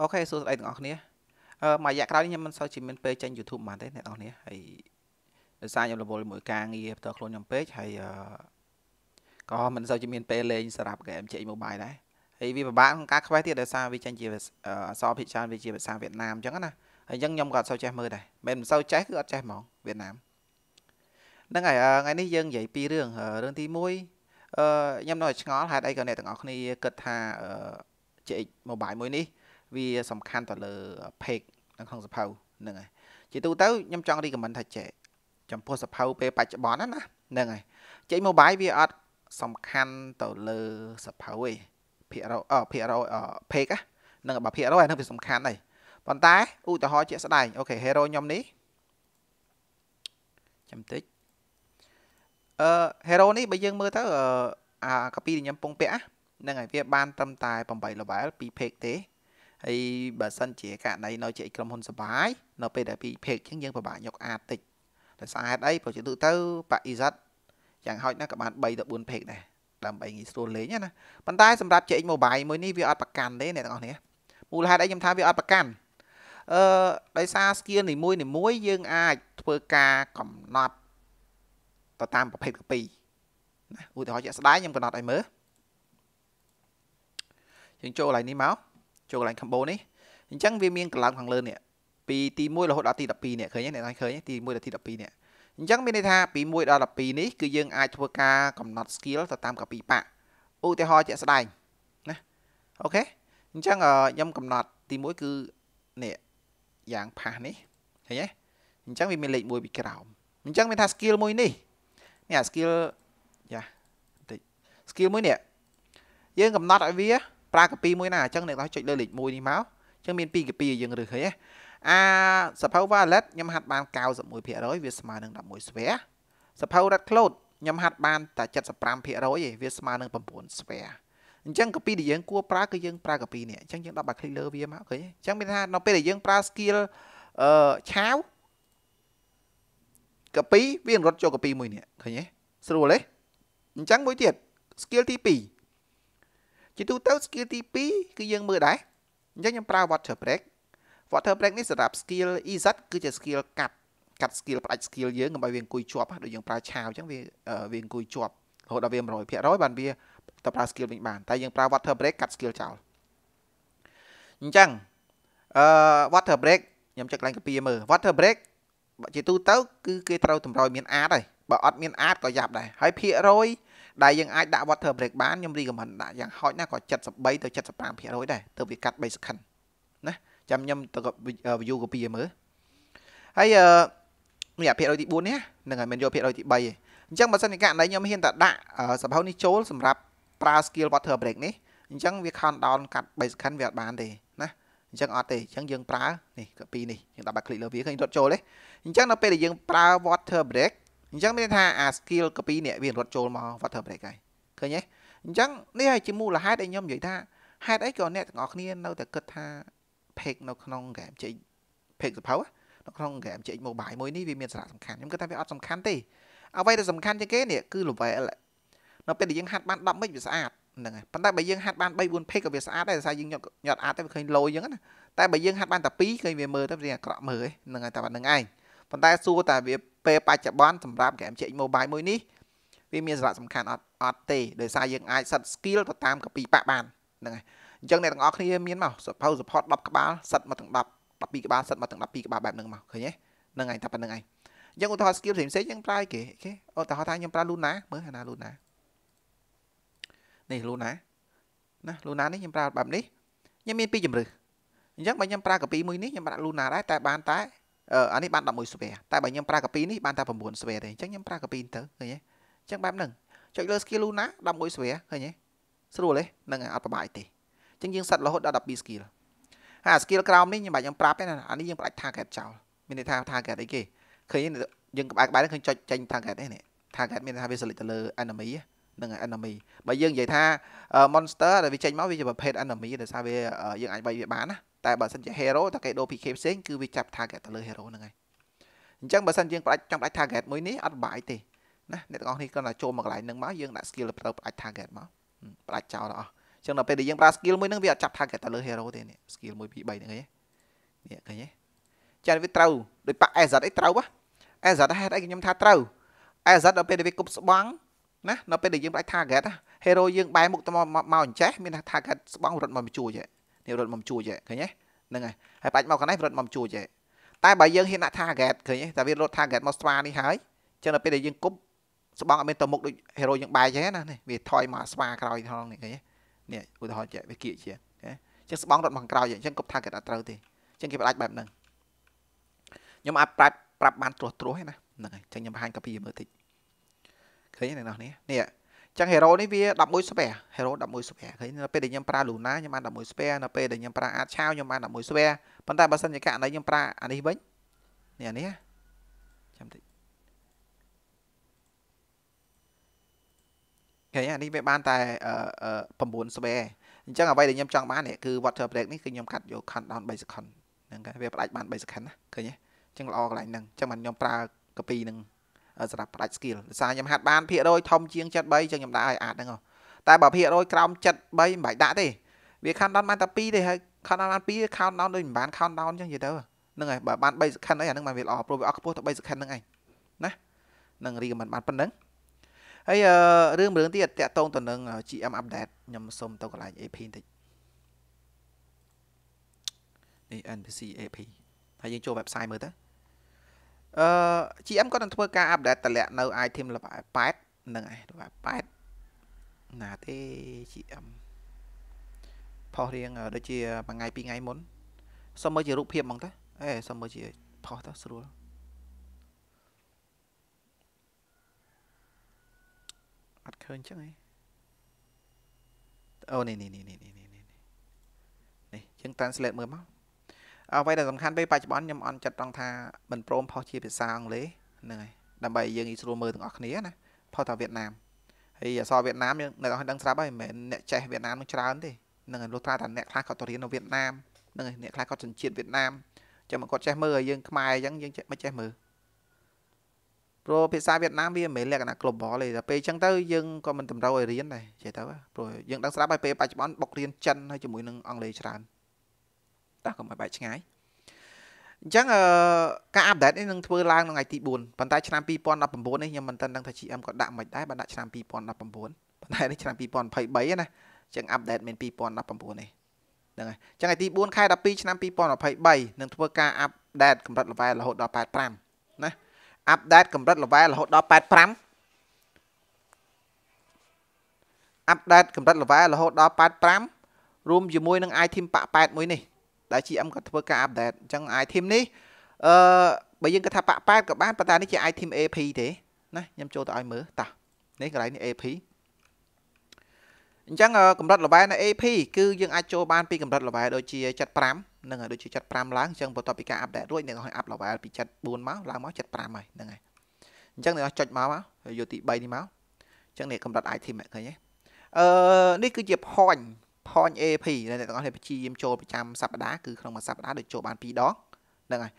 អូខេសួស្តីទាំងអស់គ្នាអឺមួយរយៈក្រោយនេះខ្ញុំមិនសូវជាមានពេលចេញ YouTube បានទេអ្នកទាំងអស់គ្នាហើយដោយសារខ្ញុំរវល់មួយការងារផ្ទាល់ខ្លួនខ្ញុំពេកហើយអឺក៏មិនសូវជាមានពេលលេងសម្រាប់ game CH Mobile ដែរហើយវាពិបាកក្នុងការខ្វះទៀតដោយសារវាចេញជាអសរភាគច្រើនវាជាភាសាវៀតណាមអញ្ចឹងណាហើយអញ្ចឹងខ្ញុំក៏អត់សូវចេះមើលដែរមិនមិនសូវចេះគឺអត់ចេះហ្មងវៀតណាមហ្នឹងហើយថ្ងៃនេះយើងនិយាយពីរឿងរឿងទី1អឺខ្ញុំនៅឆ្ងល់ហេតុអីក៏អ្នកទាំងអស់គ្នាគិតថា CH Mobile មួយនេះវាសំខាន់ទៅលើ page នៅក្នុងសភៅហ្នឹងហើយជាទូទៅខ្ញុំចង់ recommend ថាចេះចំពោះសភៅពេលបច្ចុប្បន្នណាហ្នឹងហើយចេះ mobile វាអត់សំខាន់ទៅលើសភៅឯងភាគរយអភាគរយផេកហ្នឹងបើភាគរយអានោះវាសំខាន់ហើយប៉ុន្តែឧទាហរណ៍ជាក់ស្ដែងអូខេហេរ៉ូខ្ញុំនេះចាំតិចអឺហេរ៉ូនេះបើយើងមើលទៅអាកាពីដែលខ្ញុំពងពាក់ហ្នឹងហើយវាបានត្រឹមតែ8 level ពីផេកទេហើយបើសិនជាករណីនៅជាក្រុមហ៊ុនសបាយនៅពេលដែលពីភេកអញ្ចឹងយើងពិបាកយកអាចតិចដោយសារហេតុអីព្រោះជាទូទៅប៉អ៊ីសាត់យ៉ាងហោចណាស់ក៏បាន3ដល់4ភេកដែរដើម្បីងាយស្រួលលេងណាប៉ុន្តែសម្រាប់ CX Mobile មួយនេះវាអត់ប្រកាន់ទេអ្នកទាំងអស់គ្នាមូលហេតុអីខ្ញុំថាវាអត់ប្រកាន់អឺដោយសារ skill នីមួយនីមួយយើងអាចធ្វើការកំណត់ទៅតាមប្រភេទកពីណាឧទាហរណ៍ជាក់ស្ដែងខ្ញុំកំណត់ឲ្យមើលយើងចូលឡើងនេះមកចូលកន្លែង combo នេះអញ្ចឹងវាមានកន្លងខាងលើនេះពីទី1រហូតដល់ទី12នេះឃើញទេអ្នកនរឃើញទី1ដល់ទី12នេះអញ្ចឹងមានន័យថាពី1ដល់12នេះគឺយើងអាចធ្វើការកំណត់ skill ទៅតាមកាពីប៉ាឧទាហរណ៍ជាក់ស្ដែងណាអូខេអញ្ចឹងខ្ញុំកំណត់ទី1គឺនេះយ៉ាងផាសនេះឃើញទេអញ្ចឹងវាមានលេខ1ពីក្រោមអញ្ចឹងមានថា skill មួយនេះនេះ skill យ៉ាតិច skill មួយនេះយើងកំណត់ឲ្យវាប្រើកាពីមួយណាអញ្ចឹងអ្នកដល់ចុចលើលេខ1នេះមកអញ្ចឹងមាន2កាពីយើងរើសឃើញណាអាសភៅ wallet ខ្ញុំហាត់បាន91%វាស្មើនឹង11ស្វែសភៅ red cloud ខ្ញុំហាត់បានតែ75%ឯងវាស្មើនឹង9ស្វែអញ្ចឹងកាពីដែលយើងគួរប្រើគឺយើងប្រើកាពីនេះអញ្ចឹងយើងដល់បាក់ click លើវាមកឃើញអញ្ចឹងមានថានៅពេលដែលយើងប្រើ skill អឺឆាវកាពីវារត់ចូលកាពីមួយនេះឃើញទេស្រួលទេអញ្ចឹងមួយទៀត skill ទី2ជាទូទៅ skill ទី2គឺយើងមើលដែរអញ្ចឹងខ្ញុំប្រើ water break water break នេះសម្រាប់ skill EZ គឺជា skill កាត់កាត់ skill ផ្ដាច់ skill យើងដើម្បីវាអង្គុយជាប់ដូចយើងប្រើឆាវអញ្ចឹងវាវាអង្គុយជាប់រហូតដល់វា100%បានវាទៅប្រើ skill វិញបានតែយើងប្រើ water break កាត់ skill ចោលអញ្ចឹងអឺ water break ខ្ញុំចុចឡើងកាពីមើល water break ជាទូទៅគឺគេត្រូវតម្រូវមាន art ហើយបើអត់មាន art ក៏យ៉ាប់ដែរហើយភាគរយដែលយើងអាចដាក់ water break បានខ្ញុំ recommend ដាក់យ៉ាងហោចណាស់ក៏73ទៅ75%ដែរទើបវាកាត់3 second ណាចាំខ្ញុំទៅ view កពីមើលហើយអឺមានភាគរយទី4នេះនឹងហើយមានយកភាគរយទី3ឯងអញ្ចឹងបើសិនជាករណីខ្ញុំហ៊ានតែដាក់សម្ភៅនេះចូលសម្រាប់ប្រើ skill water break នេះអញ្ចឹងវា count down កាត់3 second វាអត់បានទេណាអញ្ចឹងអត់ទេអញ្ចឹងយើងប្រើនេះកពីនេះយើងដាក់បាក់ click លើវាឃើញរត់ចូលទេអញ្ចឹងនៅពេលដែលយើងប្រើ water break អញ្ចឹងមានថាអា skill កពីនេះវារត់ចូលមក water break ហើយឃើញទេអញ្ចឹងនេះហើយជាមូលហេតុដែលខ្ញុំនិយាយថាហេតុអីក៏អ្នកទាំងអស់គ្នានៅតែគិតថា fake នៅក្នុង game ចេញ fake សភៅនៅក្នុង game ចេញ mobile មួយនេះវាមានសារៈសំខាន់ខ្ញុំគិតថាវាអត់សំខាន់ទេអ្វីដែលសំខាន់ជាងគេនេះគឺ level នៅពេលដែលយើងហាត់បាន10មិចវាស្អាតហ្នឹងហើយប៉ុន្តែបើយើងហាត់បាន3 4 page ក៏វាស្អាតដែរដោយសារយើងញាត់ញាត់អាចទៅវាឃើញលោអញ្ចឹងណាតែបើយើងហាត់បានតែ2ឃើញវាមើលទៅវាអាក្រក់មើលហ្នឹងហើយតែប៉ុណ្្នឹងឯងប៉ុន្តែសួរតែវាពេលបច្ចុប្បន្នសម្រាប់ game CX Mobile មួយនេះវាមានសារៈសំខាន់អត់អត់ទេដោយសារយើងអាចសិត skill ទៅតាមកពីបាក់បានហ្នឹងហើយអញ្ចឹងអ្នកទាំងអស់គ្នាមានមកសភៅ support 10ក្បាលសិតមកទាំង10 12ក្បាលសិតមកទាំង12ក្បាលបែបហ្នឹងមកឃើញទេហ្នឹងហើយតែប៉ុណ្្នឹងហើយអញ្ចឹងឧទាហរណ៍ skill ផ្សេងផ្សេងយើងប្រើគេគេឧទាហរណ៍ថាខ្ញុំប្រើ Luna មើលណា Luna នេះ Luna ណា Luna នេះខ្ញុំប្រើបែបនេះខ្ញុំមានពីរជំរឹះអញ្ចឹងបើខ្ញុំប្រើកាពីមួយនេះខ្ញុំដាក់ Luna ដែរតែបានតែអានេះបាន11ស្វែតែបើខ្ញុំប្រើកាពីនេះបានតែ9ស្វែទេអញ្ចឹងខ្ញុំប្រើកាពីទៅឃើញទេអញ្ចឹងបែបហ្នឹងចុចលើ skill Luna 11ស្វែឃើញទេស្រួលទេនឹងអត់ប្របាយទេអញ្ចឹងយើងសិតរហូតដល់12 skill ហើយ skill ក្រោមនេះខ្ញុំបាច់ខ្ញុំប្រាប់ទេណាអានេះយើងផ្ដាច់ target ចោលមានន័យថា target អីគេឃើញយើងក្បែរក្បែរឃើញចុចចេញ target ទេនេះ target មានន័យថាវា select ទៅលើ enemy នឹង enemy បើយើងនិយាយថា monster ដែលវាចេញមកវាជាប្រភេទ enemy ដែលថាវាយើងអាចវាយវាបានណាតែបើសិនជា hero តែគេដូរ PK ផ្សេងគឺវាចាប់ target ទៅលើ hero ហ្នឹងហើយអញ្ចឹងបើសិនយើងផ្ដាច់ចង់ផ្ដាច់ target មួយនេះអត់បាយទេណាអ្នកទាំងអស់នេះគ្រាន់តែចូលមកកន្លែងហ្នឹងមកយើងដាក់ skill ទៅផ្ដាច់ target មកផ្ដាច់ចោលដល់អស់អញ្ចឹងដល់ពេលដែលយើងប្រើ skill មួយហ្នឹងវាអត់ចាប់ target ទៅលើ hero ទេនេះ skill 1 2 3ហ្នឹងឯងនេះឃើញទេចាវាត្រូវដោយប៉ា SZ អីត្រូវហ៎ SZ ហេតុអីខ្ញុំថាត្រូវ SZ ដល់ពេលដែលវាគប់ស្បង់ណាដល់ពេលដែលយើងផ្ដាច់ target ណា hero យើងបែរមុខទៅមកមកអញ្ចេះមានថា target ស្បង់រត់មកមកជួយហ៎នេះរត់មកជួយឃើញទេហ្នឹងហើយហើយបាច់មកកណេះរត់មកជួយទេតែបើយើងហ៊ានដាក់ target ឃើញទេតែវារត់ target មកស្វានេះហើយចឹងដល់ពេលដែលយើងគប់ស្បងអត់មានទៅមុខដូច hero យើងបែកចឹងណានេះវាថយមកស្វាក្រោយថងនេះឃើញទេនេះឧទាហរណ៍ជាក់វាគៀកជាចឹងស្បងរត់មកក្រោយចឹងគប់ target អត់ត្រូវទេចឹងគេផ្ដាច់បែបហ្នឹងខ្ញុំអាចប្រាប់ប្រាប់បានត្រួសត្រួសទេណាហ្នឹងហើយចឹងខ្ញុំបង្ហាញកាពីមើលតិចឃើញនៅនេះនេះចឹង hero នេះវា11 spare hero 11 spare ឃើញនៅពេលដែលខ្ញុំប្រើ Luna ខ្ញុំបាន11 spare នៅពេលដែលខ្ញុំប្រើ Archao ខ្ញុំបាន11 spare ប៉ុន្តែបើសិនជាករណីខ្ញុំប្រើអានេះវិញនេះអានេះចាំតិចឃើញអានេះវាបានតែ9 spare អញ្ចឹងអ្វីដែលខ្ញុំចង់បាននេះគឺ water break នេះគឺខ្ញុំកាត់យក count down 3 second ហ្នឹងគេវាផ្ដាច់បាន3 second ណាឃើញទេអញ្ចឹងល្អកន្លែងហ្នឹងអញ្ចឹងបានខ្ញុំប្រើកពីហ្នឹងសម្រាប់ផ្ដាច់ skill ដោយសារខ្ញុំហាត់បានភាគរយធំជាង73អញ្ចឹងខ្ញុំដាក់ឲ្យអាចហ្នឹងតែបើភាគរយក្រោម73មិនបាច់ដាក់ទេ វា count down បានតែ2ទេហើយ count down បាន2 count down ដូចមិនបាន count down អញ្ចឹងនិយាយទៅហ្នឹងហើយបើបាន3 second អីអាហ្នឹងបានវាល្អព្រោះវាអត់ខ្ពស់តែ3 second ហ្នឹងឯងណានឹង recommend បានប៉ុណ្្នឹងហើយរឿងរឿងទៀតតាក់ទងទៅនឹង GM update ខ្ញុំសុំទៅកន្លែង AP បន្តិចនេះ NPC AP ហើយយើងចូល website មើលទៅអឺ GM គាត់នឹងធ្វើការអាប់ដេតតម្លាក់នៅ item level 8ហ្នឹងឯង level 8ណាទេ GM ផុសរៀងដូចជាមួយថ្ងៃពីរថ្ងៃមុនសុំមើលជារូបភាពហ្មងតើអេសុំមើលជាផុសតើស្រួលអត់ឃើញចឹងឯងអូនេះនេះនេះនេះនេះនេះនេះចឹង translate មើលមកអ្វីដែលសំខាន់ពេលបច្ចុប្បន្នខ្ញុំអន់ចិត្តត្រង់ថាមិនព្រមផុសជាភាសាអង់គ្លេសហ្នឹងហើយដើម្បីយើងងាយស្រួលមើលទាំងអស់គ្នាណាផុសថាវៀតណាមហើយអសរវៀតណាមយើងអ្នកនរដឹងស្រាប់ហើយមិនមែនអ្នកចេះវៀតណាមនឹងច្រើនទេហ្នឹងហើយលុះត្រាតែអ្នកខ្លះគាត់ទៅរៀននៅវៀតណាមហ្នឹងហើយអ្នកខ្លះគាត់សញ្ជាតិវៀតណាមចឹងមកគាត់ចេះមើលឲ្យយើងខ្មែរអញ្ចឹងយើងចេះមិនចេះមើលព្រោះភាសាវៀតណាមវាមិនមែនលក្ខណៈ global ទេតែពេលអញ្ចឹងទៅ យើងក៏មិនតម្រូវឲ្យរៀនដែរចេះទៅព្រោះយើងដឹងស្រាប់ហើយពេលបច្ចុប្បន្នបុករៀនចិនហើយជាមួយនឹងអង់គ្លេសច្រើនតោះកុំឲ្យបែកឆ្ងាយអញ្ចឹងការអាប់ដេតនេះនឹងធ្វើឡើងនៅថ្ងៃទី4ប៉ុន្តែឆ្នាំ2019នេះខ្ញុំមិនទាន់ដឹងថា GM ក៏ដាក់មិនដែរបើដាក់ឆ្នាំ2019ប៉ុន្តែនេះឆ្នាំ2023ណាអញ្ចឹងអាប់ដេតមាន2019នេះហ្នឹងហើយអញ្ចឹងថ្ងៃទី4ខែ12ឆ្នាំ2023នឹងធ្វើការអាប់ដេតកម្រិតល្វែរហូតដល់85ណាអាប់ដេតកម្រិតល្វែររហូតដល់85អាប់ដេតកម្រិតល្វែររហូតដល់85រួមជាមួយនឹង iTeam 81នេះដែល GM គាត់ធ្វើការ update អញ្ចឹង i team នេះអឺបើយើងគិតថាប៉ា8ក៏បានប៉ុន្តែនេះជា i team AP ទេណាខ្ញុំចូលទៅឲ្យមើលតោះនេះកន្លែងនេះ AP អញ្ចឹងកម្រិតលបែនៅ AP គឺយើងអាចចូលបានពីកម្រិតលបែដូចជា75នឹងដូចជា75ឡើងអញ្ចឹងបន្ទាប់ពីការអាប់ដេតរួចអ្នកឲ្យអាប់លបែពី74មកឡើងមក75ហើយហ្នឹងហើយអញ្ចឹងអ្នកចុចមកមកយោទី3នេះមកអញ្ចឹងនេះកម្រិត item ឃើញទេអឺនេះគឺជា point point AP ដែលអ្នកទាំងអស់គ្នាព្យាយាមចូលប្រចាំសប្តាហ៍គឺក្នុងមួយសប្តាហ៍ដូចចូលបាន2ដងហ្នឹង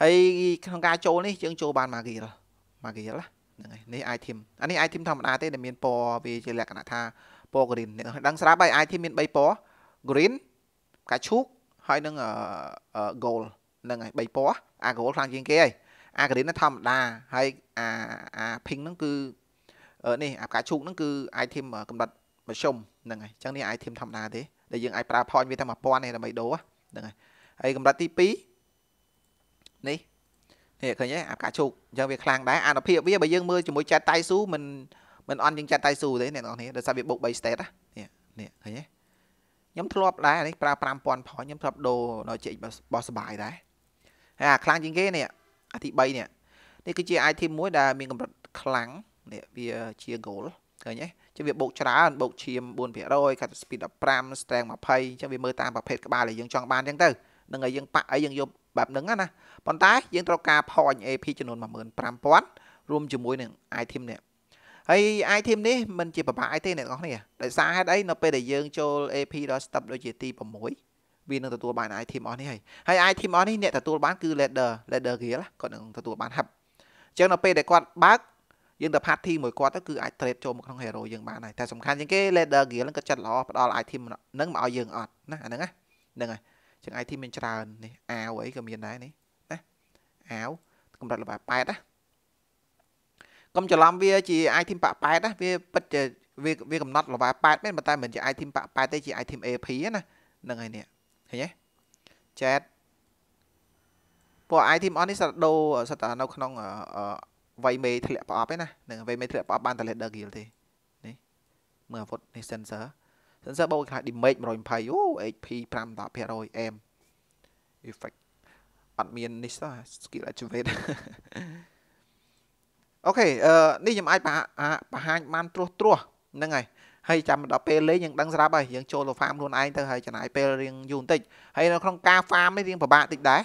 ហើយហើយក្នុងការចូលនេះយើងចូលបាន Magill Magill ហ្នឹងហើយនេះ item អានេះ item ធម្មតាទេដែលមានពណ៌វាជាលក្ខណៈថាពណ៌ green អ្នកដឹងស្រាប់ហើយ item មាន3ពណ៌ green ផ្កាឈូកហើយនឹង gold ហ្នឹងហើយ3ពណ៌អា gold ខ្លាំងជាងគេហើយអា green ធម្មតាហើយអាអា pink ហ្នឹងគឺនេះអាផ្កាឈូកហ្នឹងគឺ item កំណត់មធ្យមហ្នឹងហើយអញ្ចឹងនេះ item ធម្មតាទេដែលយើងអាចប្រើ point វាតែ1000ទេដើម្បីដូរហ្នឹងហើយហើយកម្រិតទី2នេះនេះឃើញទេអាកាជោគអញ្ចឹងវាខ្លាំងដែរអានុភាពវាបើយើងមើលជាមួយចាត់តៃស៊ូមិនមិនអន់ជាងចាត់តៃស៊ូទេអ្នកនរគ្នាដោយសារវាបុក3 state ណានេះឃើញទេខ្ញុំធ្លាប់ដែរនេះប្រើ5000 point ខ្ញុំធ្លាប់ដូរដល់ជែកបោះសបាយដែរហើយអាខ្លាំងជាងគេនេះអាទី3នេះនេះគឺជា item មួយដែលមានកម្រិតខ្លាំងនេះវាជា goal ឃើញទេចឹងវាបូកច្រើនបូកឈាម4%កាត់ speed 15 strength 20ចឹងវាមើលតាមប្រភេទក្បាលដែលយើងចង់បានចឹងទៅនឹងឲ្យយើងប៉ាក់អីយើងយកបែបហ្នឹងណាប៉ុន្តែយើងត្រូវការ point AP ចំនួន15000រួមជាមួយនឹង item នេះហើយ item នេះมันជាប្របាក់អីទេអ្នកទាំងអស់គ្នាដោយសារហេតុអីនៅពេលដែលយើងចូល AP ដល់ step ដូចជាទី6វានឹងទទួលបាន item អស់នេះហើយហើយ item អស់នេះអ្នកទទួលបានគឺ ladder ladder gear គាត់នឹងទទួលបាន hub អញ្ចឹងនៅពេលដែលគាត់បើកយើងទៅ party មួយគាត់ទៅគឺអាច trade ចូលមកក្នុង hero យើងបានហើយតែសំខាន់ជាងគេ leader gear ហ្នឹងក៏ចិត្តល្អផ្ដល់ item ហ្នឹងមកឲ្យយើងអត់ណាអាហ្នឹងណាហ្នឹងហើយជាង item មានច្រើននេះអាវអីក៏មានដែរនេះណាអាវកម្រិតល្បា8ណាកុំច្រឡំវាជា item ប៉8ណាវាពិតជាវាវាកំណត់ល្បា8មែនប៉ុន្តែមិនជា item ប៉8ទេជា item AP ណាហ្នឹងហើយនេះឃើញទេចែតពួក item on នេះសតដូសតនៅក្នុងអឺវៃមេធ្លាក់ប្រអប់ឯណានឹងវៃមេធ្លាក់ប្រអប់បានតែ ladder gear ទេនេះមើលអាវុធនេះ sensor sensor បូកខ្លាច damage 120អូ HP 5-10% aim effect អត់មាននេះទេ skill activate អូខេអឺនេះខ្ញុំអាចបង្ហាញបានត្រួសត្រាសហ្នឹងហើយហើយចាំដល់ពេលលេងយើងដឹងស្រាប់ហើយយើងចូលទៅ farm ខ្លួនឯងទៅហើយចំណាយពេលរៀងយូរបន្តិចហើយនៅក្នុងការ farm នេះរៀងពិបាកតិចដែរ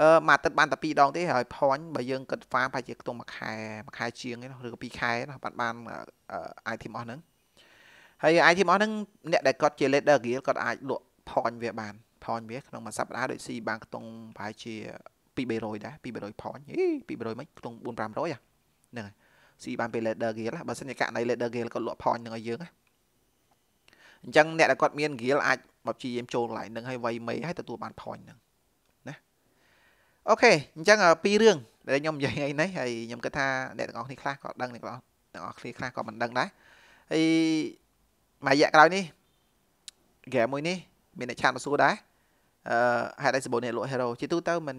អឺមួយអាទិត្យបានតែ2ដងទេហើយ point បើយើងគិត farm ប្រហែលជាខ្ទង់មួយខែមួយខែជាងទេឬក៏2ខែណាបាត់បាន item អស់ហ្នឹងហើយ item អស់ហ្នឹងអ្នកដែលគាត់ជា leader guild គាត់អាចលក់ point វាបាន point វាក្នុងមួយសប្តាហ៍ដូចស៊ីបានខ្ទង់ប្រហែលជា2300ដែរ2300 point ហី2300មិនខ្ទង់4500ហ្នឹងហើយស៊ីបានពេល leader guild បើសិនជាករណី leader guild គាត់លក់ point ហ្នឹងឲ្យយើងណាអញ្ចឹងអ្នកដែលគាត់មាន guild អាចមកជាយាមចូលកន្លែងហ្នឹងហើយវៃមេហើយទទួលបាន point ហ្នឹងអូខេអញ្ចឹងពីររឿងដែលខ្ញុំនិយាយថ្ងៃនេះហើយខ្ញុំគិតថាអ្នកទាំងអស់គ្នាខ្លះក៏ដឹងអ្នកទាំងអស់គ្នាខ្លះក៏មិនដឹងដែរហើយមួយរយៈក្រោយនេះ game មួយនេះ មានអ្នកឆាតមកសួរដែរអឺហេតុអីសបូននេះលក់ hero ជាទូទៅមិន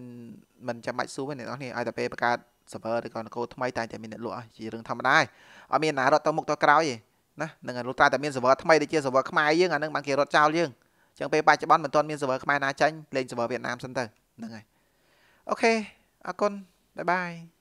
មិនចាំបាច់សួរទេអ្នកនរគ្នាឲ្យតែពេលបង្កើត server ឬក៏កូដថ្មីតែតែមានអ្នកលក់អស់ជារឿងធម្មតាអត់មានណារត់ទៅមុខទៅក្រោយទេណានឹងលុះត្រាតែមាន server ថ្មីដូចជា server ខ្មែរយើងអានឹងបានគេរត់ចោលយើងអញ្ចឹងពេលបច្ចុប្បន្នមិនទាន់មាន server ខ្មែរណាចាញ់លេង server វៀតណាមសិនទៅហ្នឹងហើយ ok à con bye bye